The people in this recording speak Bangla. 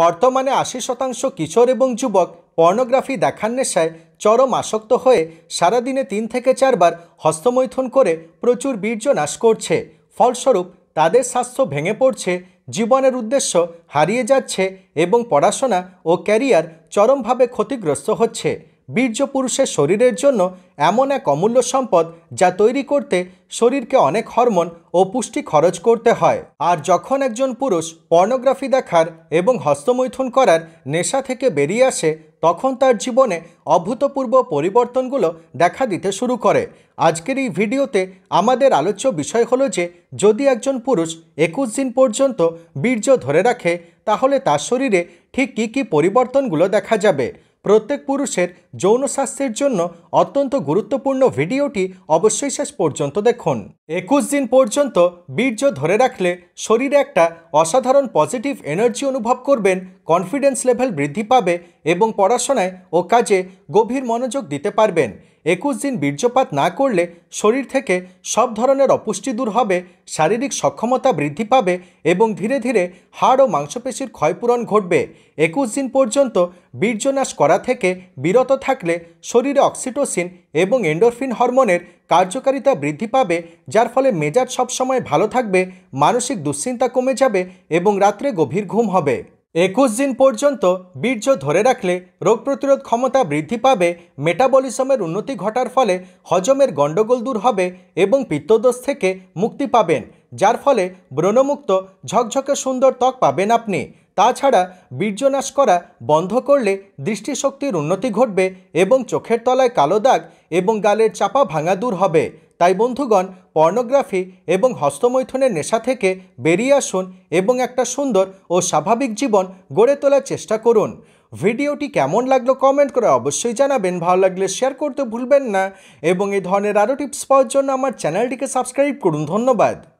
বর্তমানে আশি শতাংশ কিশোর এবং যুবক পর্নোগ্রাফি দেখার নেশায় চরম আসক্ত হয়ে সারাদিনে তিন থেকে চারবার হস্তমৈথুন করে প্রচুর বীর্য নাশ করছে ফলস্বরূপ তাদের স্বাস্থ্য ভেঙে পড়ছে জীবনের উদ্দেশ্য হারিয়ে যাচ্ছে এবং পড়াশোনা ও ক্যারিয়ার চরমভাবে ক্ষতিগ্রস্ত হচ্ছে বীর্য পুরুষের শরীরের জন্য এমন এক অমূল্য সম্পদ যা তৈরি করতে শরীরকে অনেক হরমোন ও পুষ্টি খরচ করতে হয় আর যখন একজন পুরুষ পর্নোগ্রাফি দেখার এবং হস্তমৈথুন করার নেশা থেকে বেরিয়ে আসে তখন তার জীবনে অভূতপূর্ব পরিবর্তনগুলো দেখা দিতে শুরু করে আজকের এই ভিডিওতে আমাদের আলোচ্য বিষয় হলো যে যদি একজন পুরুষ একুশ দিন পর্যন্ত বীর্য ধরে রাখে তাহলে তার শরীরে ঠিক কী কী পরিবর্তনগুলো দেখা যাবে প্রত্যেক পুরুষের যৌন স্বাস্থ্যের জন্য অত্যন্ত গুরুত্বপূর্ণ ভিডিওটি অবশ্যই শেষ পর্যন্ত দেখুন একুশ দিন পর্যন্ত বীর্য ধরে রাখলে শরীরে একটা অসাধারণ পজিটিভ এনার্জি অনুভব করবেন কনফিডেন্স লেভেল বৃদ্ধি পাবে এবং পড়াশোনায় ও কাজে গভীর মনোযোগ দিতে পারবেন একুশ দিন বীর্যপাত না করলে শরীর থেকে সব ধরনের অপুষ্টি দূর হবে শারীরিক সক্ষমতা বৃদ্ধি পাবে এবং ধীরে ধীরে হাড় ও মাংসপেশির ক্ষয়পূরণ ঘটবে একুশ দিন পর্যন্ত বীর্যনাশ করা থেকে বিরত থাকলে শরীরে অক্সিটোসিন এবং এন্ডোরফিন হরমোনের কার্যকারিতা বৃদ্ধি পাবে যার ফলে মেজাজ সবসময় ভালো থাকবে মানসিক দুশ্চিন্তা কমে যাবে এবং রাত্রে গভীর ঘুম হবে একুশ দিন পর্যন্ত বীর্য ধরে রাখলে রোগ প্রতিরোধ ক্ষমতা বৃদ্ধি পাবে মেটাবলিজমের উন্নতি ঘটার ফলে হজমের গণ্ডগোল দূর হবে এবং পিত্তদোষ থেকে মুক্তি পাবেন যার ফলে ব্রণমুক্ত ঝকঝকে সুন্দর ত্বক পাবেন আপনি তাছাড়া বীর্যনাশ করা বন্ধ করলে দৃষ্টিশক্তির উন্নতি ঘটবে এবং চোখের তলায় কালো দাগ এবং গালের চাপা ভাঙা দূর হবে তাই বন্ধুগণ পর্নোগ্রাফি এবং হস্তমৈথুনের নেশা থেকে বেরিয়ে আসুন এবং একটা সুন্দর ও স্বাভাবিক জীবন গড়ে তোলার চেষ্টা করুন ভিডিওটি কেমন লাগলো কমেন্ট করে অবশ্যই জানাবেন ভালো লাগলে শেয়ার করতে ভুলবেন না এবং এই ধরনের আরও টিপস পাওয়ার জন্য আমার চ্যানেলটিকে সাবস্ক্রাইব করুন ধন্যবাদ